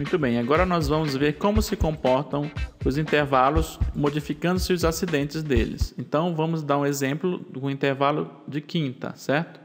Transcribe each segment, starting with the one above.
Muito bem, agora nós vamos ver como se comportam os intervalos, modificando-se os acidentes deles. Então, vamos dar um exemplo do intervalo de quinta, certo?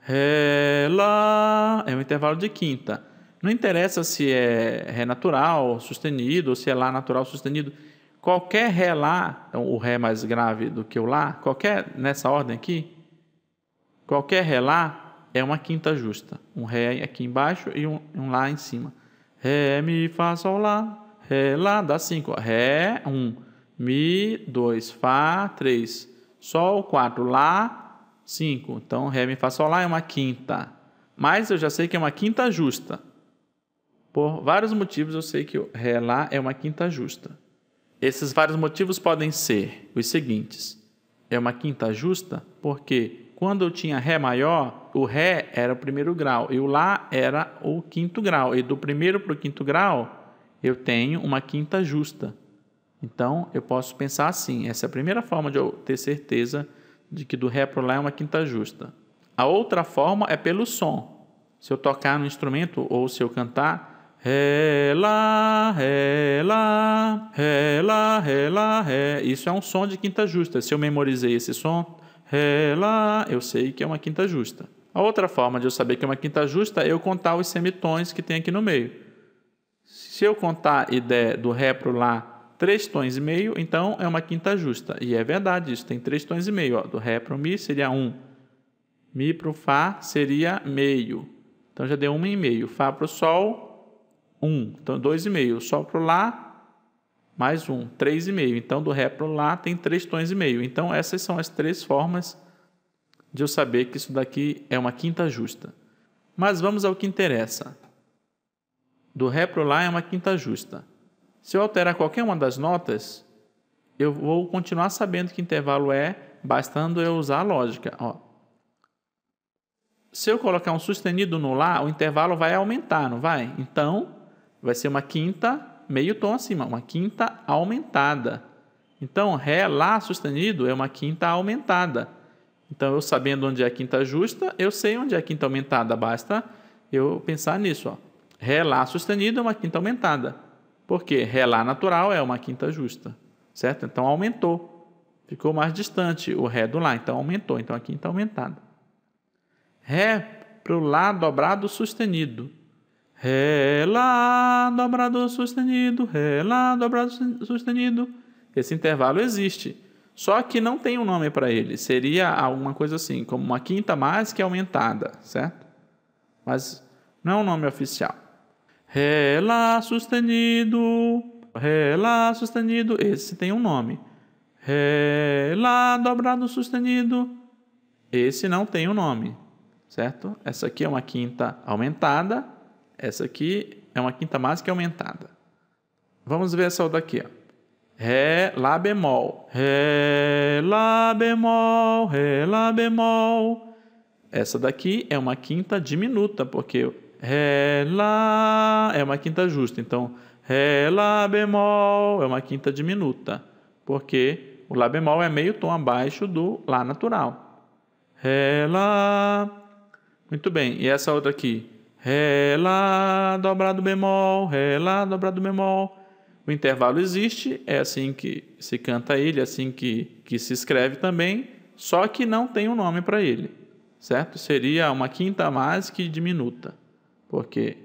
Ré, lá, é um intervalo de quinta. Não interessa se é Ré natural sustenido ou se é Lá natural sustenido. Qualquer Ré Lá, então, o Ré mais grave do que o Lá, qualquer nessa ordem aqui, qualquer Ré Lá é uma quinta justa. Um Ré aqui embaixo e um, um Lá em cima. Ré, Mi, Fá, Sol, Lá. Ré, Lá, dá 5. Ré, 1. Um. Mi, 2. Fá, 3. Sol, 4. Lá, 5. Então, Ré, Mi, Fá, Sol, Lá é uma quinta. Mas eu já sei que é uma quinta justa. Por vários motivos eu sei que o Ré, Lá é uma quinta justa. Esses vários motivos podem ser os seguintes. É uma quinta justa porque quando eu tinha Ré maior, o Ré era o primeiro grau e o Lá era o quinto grau. E do primeiro para o quinto grau, eu tenho uma quinta justa. Então, eu posso pensar assim: essa é a primeira forma de eu ter certeza de que do Ré para o Lá é uma quinta justa. A outra forma é pelo som. Se eu tocar no instrumento ou se eu cantar Ré, Lá, Ré, Lá, Ré, Lá, Ré, Lá, Ré, isso é um som de quinta justa. Se eu memorizei esse som, Ré, Lá, eu sei que é uma quinta justa. A outra forma de eu saber que é uma quinta justa é eu contar os semitons que tem aqui no meio. Se eu contar e der do Ré para o Lá três tons e meio, então é uma quinta justa. E é verdade isso, tem três tons e meio. Ó. Do Ré para o Mi seria um. Mi para o Fá seria meio. Então já deu uma e meio. Fá para o Sol, um. Então dois e meio. Sol para o Lá, mais um, três e meio. Então do Ré para o Lá tem três tons e meio. Então essas são as três formas de eu saber que isso daqui é uma quinta justa. Mas vamos ao que interessa. Do Ré para o Lá é uma quinta justa. Se eu alterar qualquer uma das notas, eu vou continuar sabendo que intervalo é, bastando eu usar a lógica. Ó. Se eu colocar um sustenido no Lá, o intervalo vai aumentar, não vai? Então, vai ser uma quinta, meio tom acima, uma quinta aumentada. Então, Ré, Lá sustenido é uma quinta aumentada. Então, eu sabendo onde é a quinta justa, eu sei onde é a quinta aumentada. Basta eu pensar nisso. Ó. Ré, Lá sustenido é uma quinta aumentada. Por quê? Ré, Lá natural é uma quinta justa. Certo? Então, aumentou. Ficou mais distante o Ré do Lá. Então, aumentou. Então, a quinta aumentada. Ré para o Lá dobrado sustenido. Ré, Lá, dobrado sustenido. Ré, Lá, dobrado sustenido. Esse intervalo existe. Só que não tem um nome para ele. Seria alguma coisa assim, como uma quinta mais que é aumentada, certo? Mas não é um nome oficial. Ré, Lá sustenido. Ré, Lá sustenido. Esse tem um nome. Ré, Lá dobrado sustenido. Esse não tem um nome, certo? Essa aqui é uma quinta aumentada. Essa aqui é uma quinta mais que aumentada. Vamos ver essa daqui, ó. Ré, Lá bemol. Ré, Lá bemol, Ré, Lá bemol. Essa daqui é uma quinta diminuta, porque Ré, Lá é uma quinta justa. Então, Ré, Lá bemol é uma quinta diminuta, porque o Lá bemol é meio tom abaixo do Lá natural. Ré, Lá. Muito bem, e essa outra aqui? Ré, Lá, dobrado bemol, Ré, Lá, dobrado bemol. O intervalo existe, é assim que se canta ele, é assim que, que se escreve também, só que não tem um nome para ele, certo? Seria uma quinta mais que diminuta, porque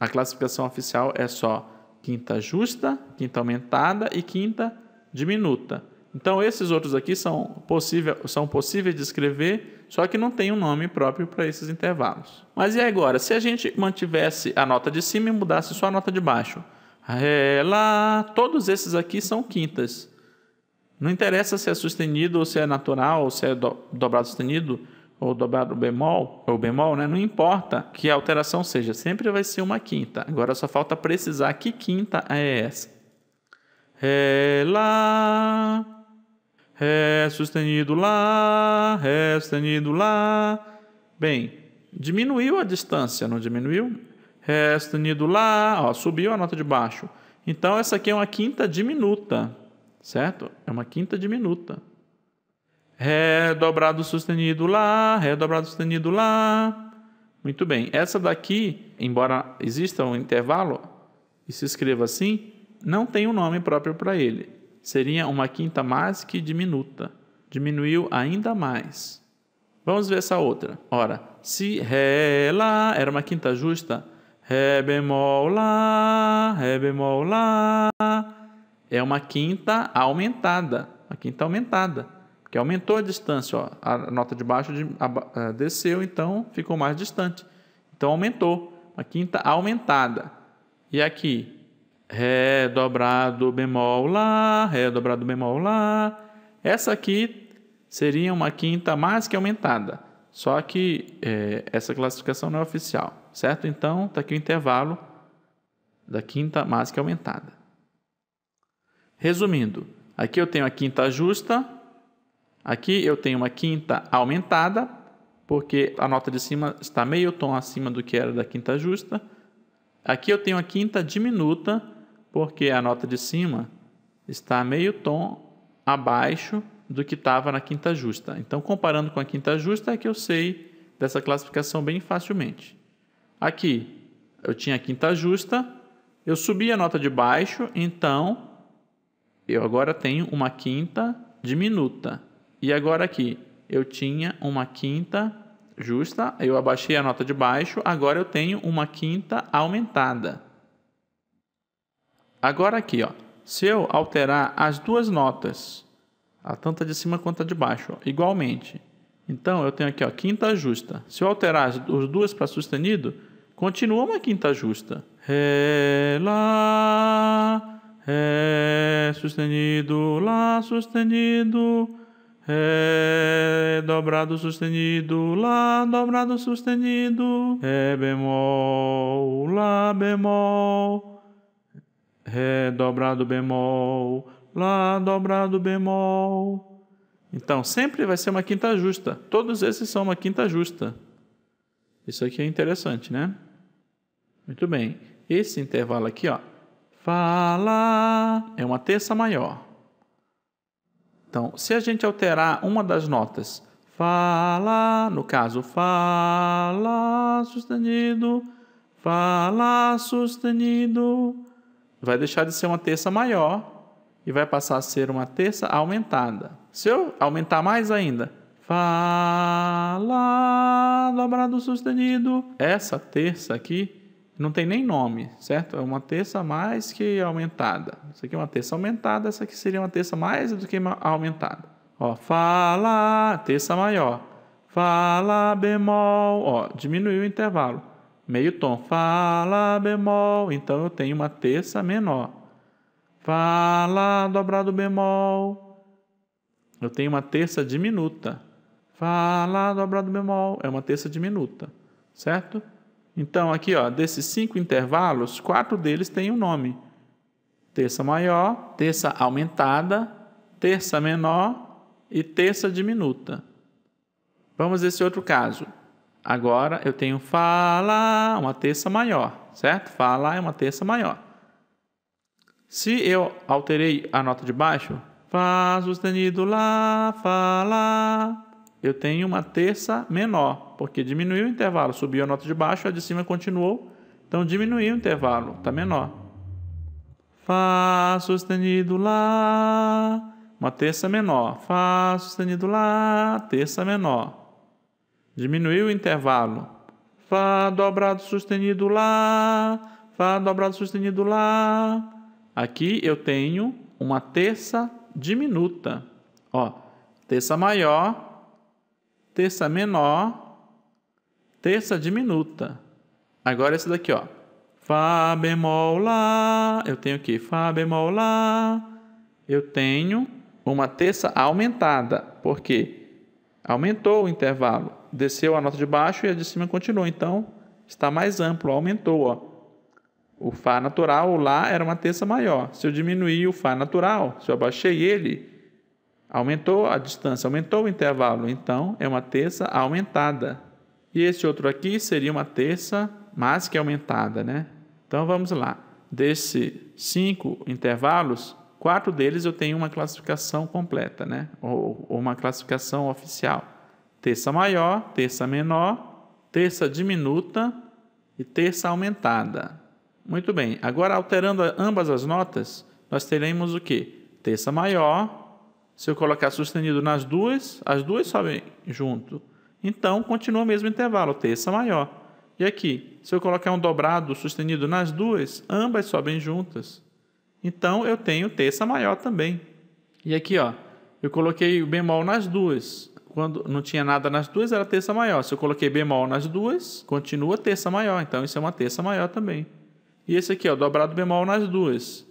a classificação oficial é só quinta justa, quinta aumentada e quinta diminuta. Então, esses outros aqui são, possível, são possíveis de escrever, só que não tem um nome próprio para esses intervalos. Mas e agora? Se a gente mantivesse a nota de cima e mudasse só a nota de baixo, ela, todos esses aqui são quintas. Não interessa se é sustenido ou se é natural, ou se é do, dobrado sustenido ou dobrado bemol, ou bemol, né? Não importa que a alteração seja, sempre vai ser uma quinta. Agora só falta precisar que quinta é essa. Ré, Lá, Ré sustenido Lá, Ré sustenido Lá. Bem, diminuiu a distância, não diminuiu? Ré sustenido Lá, ó, subiu a nota de baixo. Então, essa aqui é uma quinta diminuta, certo? É uma quinta diminuta. Ré dobrado sustenido Lá, Ré dobrado sustenido Lá. Muito bem. Essa daqui, embora exista um intervalo e se escreva assim, não tem um nome próprio para ele. Seria uma quinta mais que diminuta. Diminuiu ainda mais. Vamos ver essa outra. Ora, se Ré Lá era uma quinta justa, Ré bemol, Lá, Ré bemol, Lá. É uma quinta aumentada. Uma quinta aumentada. Porque aumentou a distância. Ó. A nota de baixo de, a, a, eh, desceu, então ficou mais distante. Então aumentou. Uma quinta aumentada. E aqui, Ré dobrado bemol, Lá, Ré dobrado bemol, Lá. Essa aqui seria uma quinta mais que aumentada. Só que é, essa classificação não é oficial certo? Então, está aqui o intervalo da quinta mais que aumentada. Resumindo, aqui eu tenho a quinta justa, aqui eu tenho uma quinta aumentada, porque a nota de cima está meio tom acima do que era da quinta justa. Aqui eu tenho a quinta diminuta, porque a nota de cima está meio tom abaixo do que estava na quinta justa. Então, comparando com a quinta justa, é que eu sei dessa classificação bem facilmente. Aqui, eu tinha a quinta justa, eu subi a nota de baixo, então eu agora tenho uma quinta diminuta. E agora aqui, eu tinha uma quinta justa, eu abaixei a nota de baixo, agora eu tenho uma quinta aumentada. Agora aqui, ó, se eu alterar as duas notas, a tanto de cima quanto a de baixo, ó, igualmente, então eu tenho aqui ó, quinta justa. Se eu alterar as duas para sustenido, Continua uma quinta justa. Ré, Lá, Ré sustenido, Lá sustenido, Ré dobrado sustenido, Lá dobrado sustenido, Ré bemol, Lá bemol, Ré dobrado bemol, Lá dobrado bemol. Então sempre vai ser uma quinta justa. Todos esses são uma quinta justa. Isso aqui é interessante, né? Muito bem. Esse intervalo aqui, ó. Fala é uma terça maior. Então, se a gente alterar uma das notas, fala, no caso, fala sustenido, fala sustenido, vai deixar de ser uma terça maior e vai passar a ser uma terça aumentada. Se eu aumentar mais ainda, Fá, Lá, dobrado sustenido. Essa terça aqui não tem nem nome, certo? É uma terça mais que aumentada. Isso aqui é uma terça aumentada, essa aqui seria uma terça mais do que aumentada. Ó, Fá, Lá, terça maior. Fá, Lá bemol. Ó, diminuiu o intervalo. Meio tom. Fá, Lá bemol. Então eu tenho uma terça menor. Fá, Lá dobrado bemol. Eu tenho uma terça diminuta. Fá, Lá dobrado bemol é uma terça diminuta, certo? Então, aqui, ó, desses cinco intervalos, quatro deles têm um nome: terça maior, terça aumentada, terça menor e terça diminuta. Vamos esse outro caso. Agora eu tenho Fá, Lá, uma terça maior, certo? Fá, Lá é uma terça maior. Se eu alterei a nota de baixo, Fá sustenido Lá, Fá, Lá eu tenho uma terça menor, porque diminuiu o intervalo, subiu a nota de baixo, a de cima continuou, então diminuiu o intervalo, está menor. Fá sustenido Lá, uma terça menor. Fá sustenido Lá, terça menor. Diminuiu o intervalo. Fá dobrado sustenido Lá, Fá dobrado sustenido Lá. Aqui eu tenho uma terça diminuta. Ó, terça maior, terça menor, terça diminuta. Agora esse daqui, ó. Fá bemol lá, eu tenho que Fá bemol lá, eu tenho uma terça aumentada, porque aumentou o intervalo, desceu a nota de baixo e a de cima continua, então está mais amplo, aumentou, ó. O Fá natural, o Lá, era uma terça maior. Se eu diminuir o Fá natural, se eu abaixei ele, Aumentou a distância, aumentou o intervalo, então é uma terça aumentada. E esse outro aqui seria uma terça mais que aumentada, né? Então vamos lá. Desses cinco intervalos, quatro deles eu tenho uma classificação completa, né? Ou, ou uma classificação oficial. Terça maior, terça menor, terça diminuta e terça aumentada. Muito bem. Agora, alterando ambas as notas, nós teremos o quê? Terça maior, se eu colocar sustenido nas duas, as duas sobem junto. Então, continua o mesmo intervalo, terça maior. E aqui, se eu colocar um dobrado sustenido nas duas, ambas sobem juntas. Então, eu tenho terça maior também. E aqui, ó, eu coloquei o bemol nas duas. Quando não tinha nada nas duas, era terça maior. Se eu coloquei bemol nas duas, continua terça maior. Então, isso é uma terça maior também. E esse aqui, ó, dobrado bemol nas duas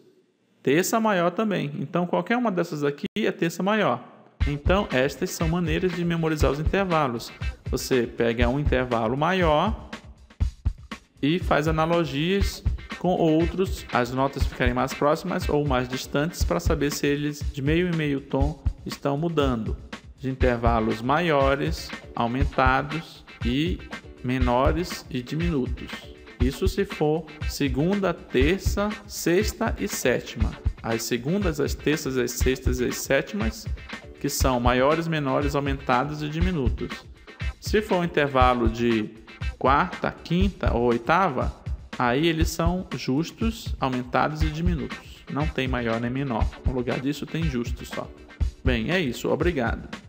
terça maior também. Então, qualquer uma dessas aqui é terça maior. Então, estas são maneiras de memorizar os intervalos. Você pega um intervalo maior e faz analogias com outros, as notas ficarem mais próximas ou mais distantes para saber se eles de meio e meio tom estão mudando. De intervalos maiores, aumentados e menores e diminutos. Isso se for segunda, terça, sexta e sétima. As segundas, as terças, as sextas e as sétimas, que são maiores, menores, aumentados e diminutos. Se for um intervalo de quarta, quinta ou oitava, aí eles são justos, aumentados e diminutos. Não tem maior nem menor. No lugar disso tem justo só. Bem, é isso. Obrigado.